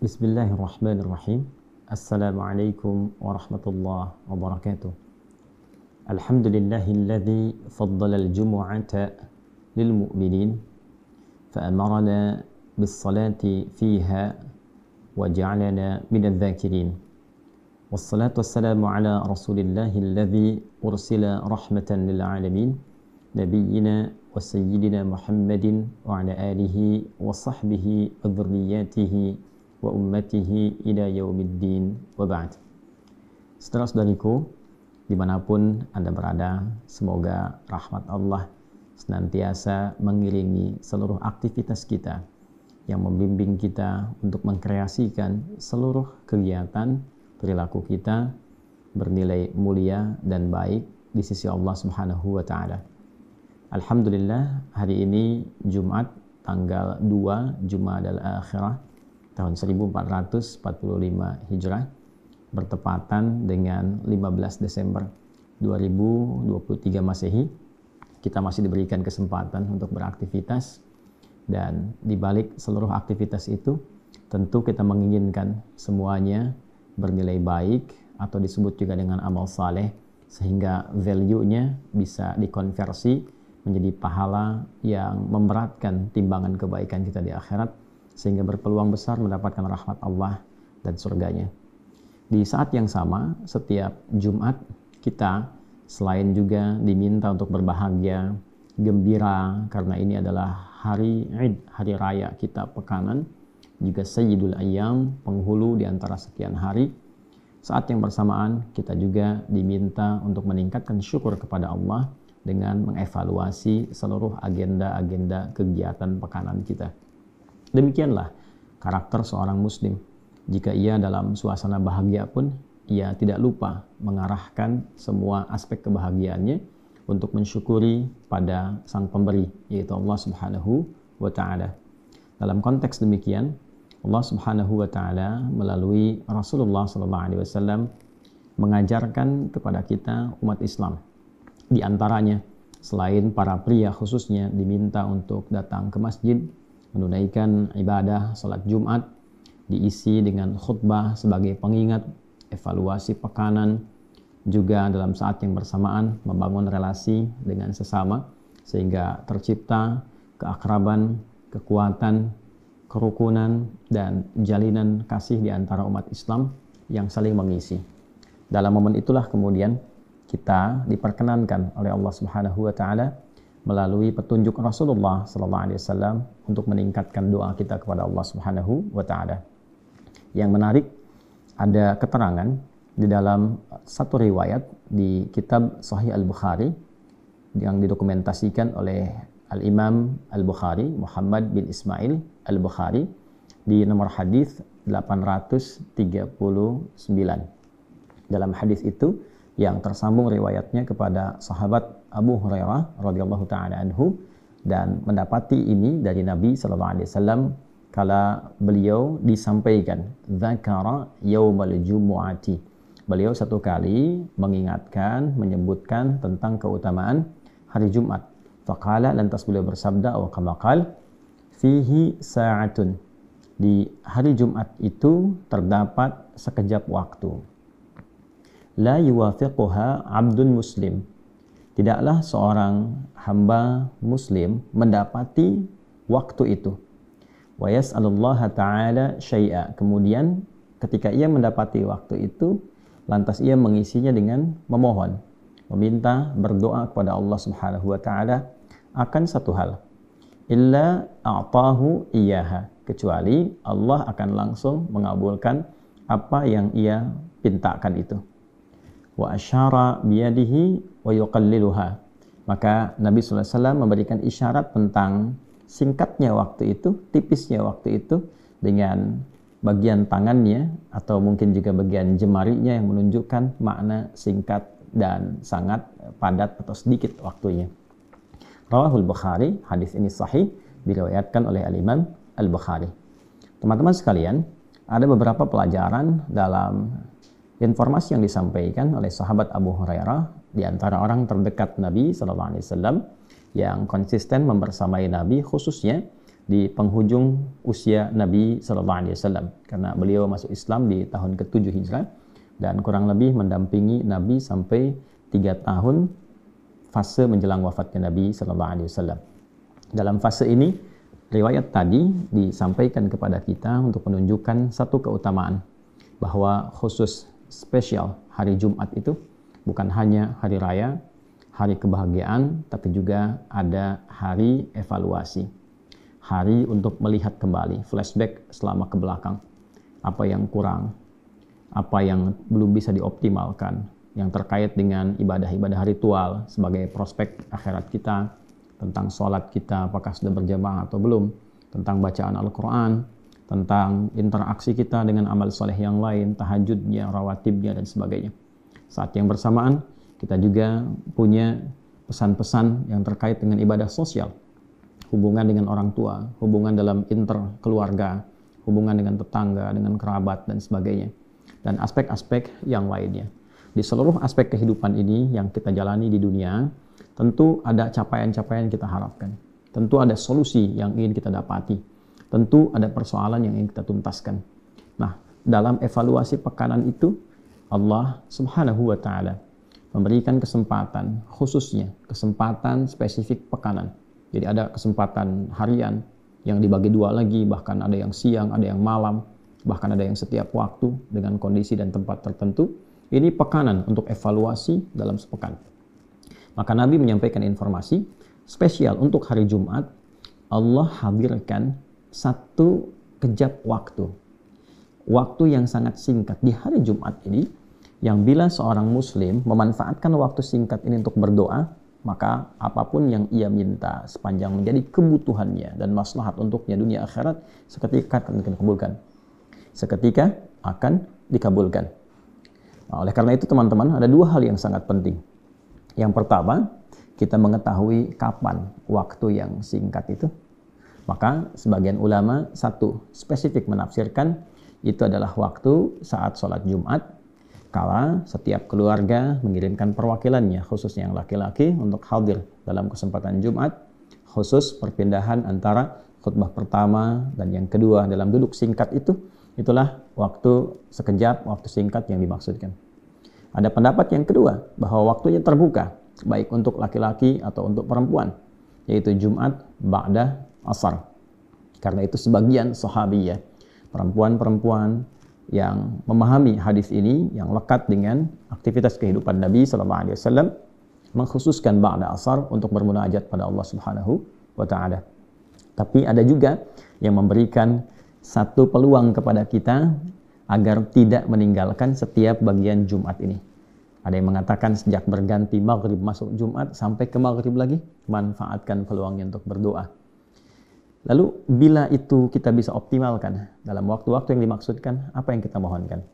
بسم الله الرحمن الرحيم السلام عليكم ورحمة الله وبركاته الحمد لله الذي فضل الجمعة للمؤمنين فأمرنا بالصلاة فيها وجعلنا من الذاكرين والصلاة والسلام على رسول الله الذي أرسل رحمة للعالمين نبينا وسيدنا محمد وعلى آله وصحبه وذرياته wa ummatihi ila yaumiddin wa ba'd. Setelah saudariku, dimanapun Anda berada, semoga rahmat Allah senantiasa mengiringi seluruh aktivitas kita yang membimbing kita untuk mengkreasikan seluruh kegiatan perilaku kita bernilai mulia dan baik di sisi Allah Subhanahu wa taala. Alhamdulillah hari ini Jumat tanggal 2 Jumadal Akhirah tahun 1445 Hijrah bertepatan dengan 15 Desember 2023 Masehi. Kita masih diberikan kesempatan untuk beraktivitas dan di balik seluruh aktivitas itu tentu kita menginginkan semuanya bernilai baik atau disebut juga dengan amal saleh sehingga value-nya bisa dikonversi menjadi pahala yang memberatkan timbangan kebaikan kita di akhirat sehingga berpeluang besar mendapatkan rahmat Allah dan surganya. Di saat yang sama, setiap Jumat kita selain juga diminta untuk berbahagia, gembira karena ini adalah hari Id, hari raya kita pekanan, juga Sayyidul Ayyam, penghulu di antara sekian hari. Saat yang bersamaan kita juga diminta untuk meningkatkan syukur kepada Allah dengan mengevaluasi seluruh agenda-agenda kegiatan pekanan kita. Demikianlah karakter seorang muslim. Jika ia dalam suasana bahagia pun, ia tidak lupa mengarahkan semua aspek kebahagiaannya untuk mensyukuri pada Sang Pemberi, yaitu Allah Subhanahu wa taala. Dalam konteks demikian, Allah Subhanahu wa taala melalui Rasulullah SAW mengajarkan kepada kita umat Islam. Di antaranya selain para pria khususnya diminta untuk datang ke masjid menunaikan ibadah salat Jumat diisi dengan khutbah sebagai pengingat evaluasi pekanan juga dalam saat yang bersamaan membangun relasi dengan sesama sehingga tercipta keakraban, kekuatan, kerukunan dan jalinan kasih di antara umat Islam yang saling mengisi. Dalam momen itulah kemudian kita diperkenankan oleh Allah Subhanahu wa taala melalui petunjuk Rasulullah sallallahu alaihi wasallam untuk meningkatkan doa kita kepada Allah Subhanahu wa taala. Yang menarik ada keterangan di dalam satu riwayat di kitab Sahih Al-Bukhari yang didokumentasikan oleh Al-Imam Al-Bukhari Muhammad bin Ismail Al-Bukhari di nomor hadis 839. Dalam hadis itu yang tersambung riwayatnya kepada sahabat Abu Hurairah radhiyallahu taala anhu dan mendapati ini dari Nabi sallallahu alaihi wasallam kala beliau disampaikan zakara yaumal jumu'ati. Beliau satu kali mengingatkan, menyebutkan tentang keutamaan hari Jumat. Faqala lantas beliau bersabda wa kama qal fihi sa'atun. Di hari Jumat itu terdapat sekejap waktu. La yuwafiquha 'abdun muslim tidaklah seorang hamba muslim mendapati waktu itu. Wa yas'alullaha ta'ala syai'a. Kemudian ketika ia mendapati waktu itu, lantas ia mengisinya dengan memohon, meminta, berdoa kepada Allah Subhanahu wa taala akan satu hal. Illa a'tahu iyaha. Kecuali Allah akan langsung mengabulkan apa yang ia pintakan itu wa asyara biyadihi wa yuqalliluha. Maka Nabi SAW memberikan isyarat tentang singkatnya waktu itu, tipisnya waktu itu dengan bagian tangannya atau mungkin juga bagian jemarinya yang menunjukkan makna singkat dan sangat padat atau sedikit waktunya. Rawahul Bukhari, hadis ini sahih diriwayatkan oleh Al-Imam Al-Bukhari. Teman-teman sekalian, ada beberapa pelajaran dalam Informasi yang disampaikan oleh sahabat Abu Hurairah di antara orang terdekat Nabi SAW yang konsisten membersamai Nabi khususnya di penghujung usia Nabi SAW karena beliau masuk Islam di tahun ke-7 Hijrah dan kurang lebih mendampingi Nabi sampai 3 tahun fase menjelang wafatnya Nabi SAW Dalam fase ini, riwayat tadi disampaikan kepada kita untuk menunjukkan satu keutamaan bahwa khusus spesial hari Jumat itu bukan hanya hari raya, hari kebahagiaan, tapi juga ada hari evaluasi. Hari untuk melihat kembali, flashback selama ke belakang. Apa yang kurang, apa yang belum bisa dioptimalkan, yang terkait dengan ibadah-ibadah ritual sebagai prospek akhirat kita, tentang sholat kita, apakah sudah berjamaah atau belum, tentang bacaan Al-Quran, tentang interaksi kita dengan amal soleh yang lain, tahajudnya, rawatibnya, dan sebagainya. Saat yang bersamaan, kita juga punya pesan-pesan yang terkait dengan ibadah sosial, hubungan dengan orang tua, hubungan dalam inter keluarga hubungan dengan tetangga, dengan kerabat, dan sebagainya, dan aspek-aspek yang lainnya. Di seluruh aspek kehidupan ini yang kita jalani di dunia, tentu ada capaian-capaian kita harapkan. Tentu ada solusi yang ingin kita dapati tentu ada persoalan yang ingin kita tuntaskan. Nah, dalam evaluasi pekanan itu, Allah Subhanahu wa Ta'ala memberikan kesempatan, khususnya kesempatan spesifik pekanan. Jadi, ada kesempatan harian yang dibagi dua lagi, bahkan ada yang siang, ada yang malam, bahkan ada yang setiap waktu dengan kondisi dan tempat tertentu. Ini pekanan untuk evaluasi dalam sepekan. Maka Nabi menyampaikan informasi spesial untuk hari Jumat, Allah hadirkan satu kejap waktu. Waktu yang sangat singkat di hari Jumat ini, yang bila seorang muslim memanfaatkan waktu singkat ini untuk berdoa, maka apapun yang ia minta sepanjang menjadi kebutuhannya dan maslahat untuknya dunia akhirat, seketika akan dikabulkan. Seketika akan dikabulkan. Nah, oleh karena itu teman-teman, ada dua hal yang sangat penting. Yang pertama, kita mengetahui kapan waktu yang singkat itu maka sebagian ulama satu spesifik menafsirkan itu adalah waktu saat sholat Jumat kala setiap keluarga mengirimkan perwakilannya khususnya yang laki-laki untuk hadir dalam kesempatan Jumat khusus perpindahan antara khutbah pertama dan yang kedua dalam duduk singkat itu itulah waktu sekejap waktu singkat yang dimaksudkan ada pendapat yang kedua bahwa waktunya terbuka baik untuk laki-laki atau untuk perempuan yaitu Jumat ba'dah asar. Karena itu sebagian sahabiyah, perempuan-perempuan yang memahami hadis ini yang lekat dengan aktivitas kehidupan Nabi sallallahu alaihi wasallam mengkhususkan ba'da asar untuk bermunajat pada Allah Subhanahu wa taala. Tapi ada juga yang memberikan satu peluang kepada kita agar tidak meninggalkan setiap bagian Jumat ini. Ada yang mengatakan sejak berganti maghrib masuk Jumat sampai ke maghrib lagi, manfaatkan peluangnya untuk berdoa. Lalu bila itu kita bisa optimalkan dalam waktu-waktu yang dimaksudkan, apa yang kita mohonkan?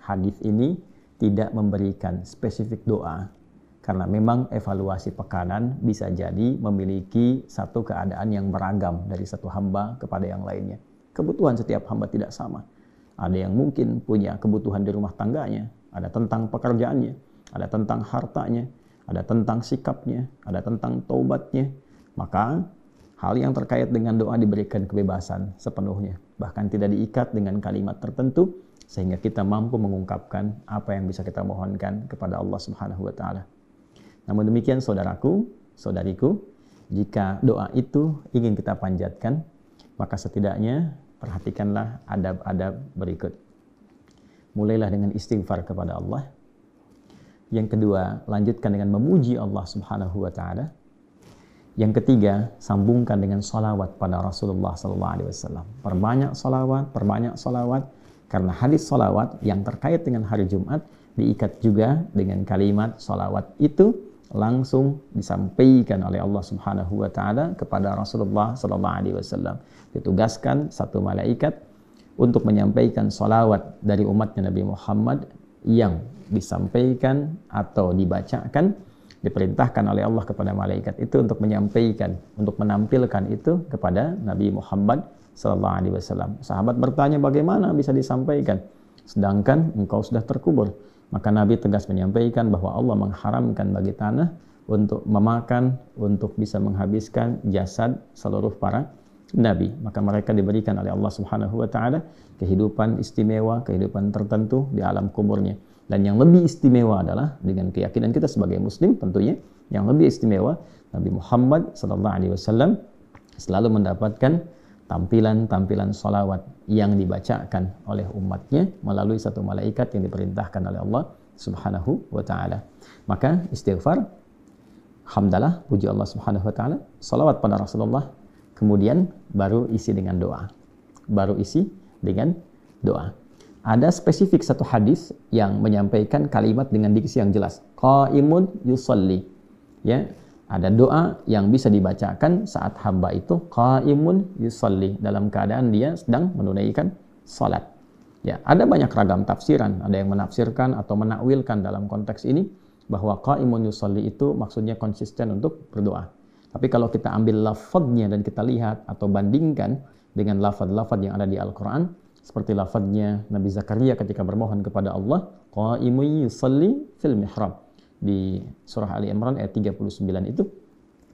Hadis ini tidak memberikan spesifik doa karena memang evaluasi pekanan bisa jadi memiliki satu keadaan yang beragam dari satu hamba kepada yang lainnya. Kebutuhan setiap hamba tidak sama. Ada yang mungkin punya kebutuhan di rumah tangganya, ada tentang pekerjaannya, ada tentang hartanya, ada tentang sikapnya, ada tentang taubatnya. Maka Hal yang terkait dengan doa diberikan kebebasan sepenuhnya, bahkan tidak diikat dengan kalimat tertentu, sehingga kita mampu mengungkapkan apa yang bisa kita mohonkan kepada Allah Subhanahu wa Ta'ala. Namun demikian, saudaraku, saudariku, jika doa itu ingin kita panjatkan, maka setidaknya perhatikanlah adab-adab berikut. Mulailah dengan istighfar kepada Allah. Yang kedua, lanjutkan dengan memuji Allah Subhanahu wa taala. Yang ketiga, sambungkan dengan salawat pada Rasulullah SAW. Perbanyak salawat, perbanyak salawat, karena hadis salawat yang terkait dengan hari Jumat diikat juga dengan kalimat salawat itu langsung disampaikan oleh Allah Subhanahu wa taala kepada Rasulullah sallallahu alaihi wasallam. Ditugaskan satu malaikat untuk menyampaikan salawat dari umatnya Nabi Muhammad yang disampaikan atau dibacakan diperintahkan oleh Allah kepada malaikat itu untuk menyampaikan, untuk menampilkan itu kepada Nabi Muhammad Sallallahu Alaihi Wasallam. Sahabat bertanya bagaimana bisa disampaikan, sedangkan engkau sudah terkubur. Maka Nabi tegas menyampaikan bahwa Allah mengharamkan bagi tanah untuk memakan, untuk bisa menghabiskan jasad seluruh para nabi maka mereka diberikan oleh Allah Subhanahu wa taala kehidupan istimewa, kehidupan tertentu di alam kuburnya. Dan yang lebih istimewa adalah dengan keyakinan kita sebagai muslim tentunya yang lebih istimewa Nabi Muhammad sallallahu alaihi wasallam selalu mendapatkan tampilan-tampilan solawat yang dibacakan oleh umatnya melalui satu malaikat yang diperintahkan oleh Allah Subhanahu wa taala. Maka istighfar hamdalah puji Allah Subhanahu wa taala, salawat pada Rasulullah, kemudian baru isi dengan doa. Baru isi dengan doa ada spesifik satu hadis yang menyampaikan kalimat dengan diksi yang jelas. Qaimun yusalli. Ya, ada doa yang bisa dibacakan saat hamba itu qaimun yusalli dalam keadaan dia sedang menunaikan salat. Ya, ada banyak ragam tafsiran, ada yang menafsirkan atau menakwilkan dalam konteks ini bahwa qaimun yusalli itu maksudnya konsisten untuk berdoa. Tapi kalau kita ambil lafadznya dan kita lihat atau bandingkan dengan lafadz-lafadz yang ada di Al-Qur'an, seperti lafadznya Nabi Zakaria ketika bermohon kepada Allah qaimun yusalli fil mihrab di surah Ali Imran ayat 39 itu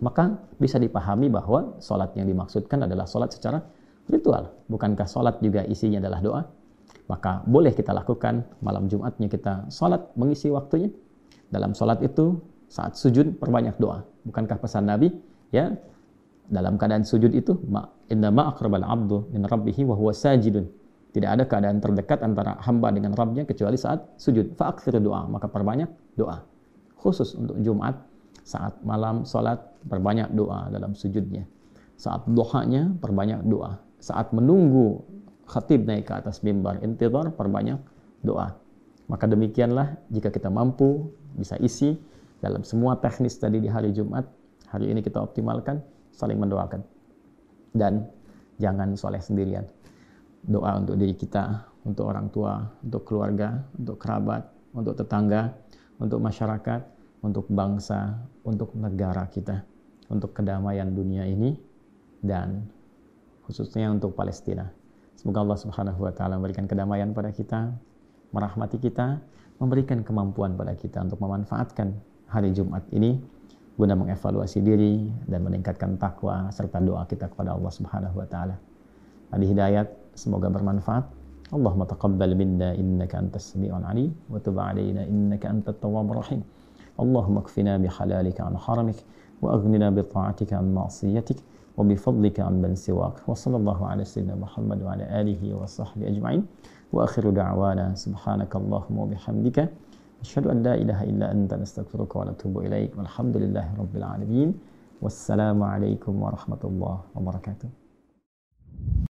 maka bisa dipahami bahwa salat yang dimaksudkan adalah salat secara ritual bukankah salat juga isinya adalah doa maka boleh kita lakukan malam Jumatnya kita salat mengisi waktunya dalam salat itu saat sujud perbanyak doa bukankah pesan Nabi ya dalam keadaan sujud itu inna ma'akrabal abdu min rabbihi wa huwa sajidun tidak ada keadaan terdekat antara hamba dengan Rabbnya kecuali saat sujud. Faakhir doa, maka perbanyak doa. Khusus untuk Jumat, saat malam sholat, perbanyak doa dalam sujudnya. Saat dohanya, perbanyak doa. Saat menunggu khatib naik ke atas mimbar, intidar, perbanyak doa. Maka demikianlah jika kita mampu, bisa isi dalam semua teknis tadi di hari Jumat, hari ini kita optimalkan, saling mendoakan. Dan jangan soleh sendirian doa untuk diri kita, untuk orang tua, untuk keluarga, untuk kerabat, untuk tetangga, untuk masyarakat, untuk bangsa, untuk negara kita, untuk kedamaian dunia ini, dan khususnya untuk Palestina. Semoga Allah Subhanahu wa Ta'ala memberikan kedamaian pada kita, merahmati kita, memberikan kemampuan pada kita untuk memanfaatkan hari Jumat ini guna mengevaluasi diri dan meningkatkan takwa serta doa kita kepada Allah Subhanahu wa taala. Adi Hidayat Semoga bermanfaat. Allahumma taqabbal minna innaka antas sami'un alim wa tub alaina innaka antat tawwabur rahim. Allahumma kfina bi halalika an haramik wa aghnina bi ta'atika an ma'siyatik wa bi fadlika an man siwak. Wa sallallahu ala sayyidina Muhammad wa ala alihi wa sahbihi ajma'in. Wa akhiru da'wana subhanakallahumma wa bihamdika أشهد أن لا إله إلا أنت نستغفرك ونتوب إليك والحمد لله رب العالمين والسلام عليكم ورحمة الله وبركاته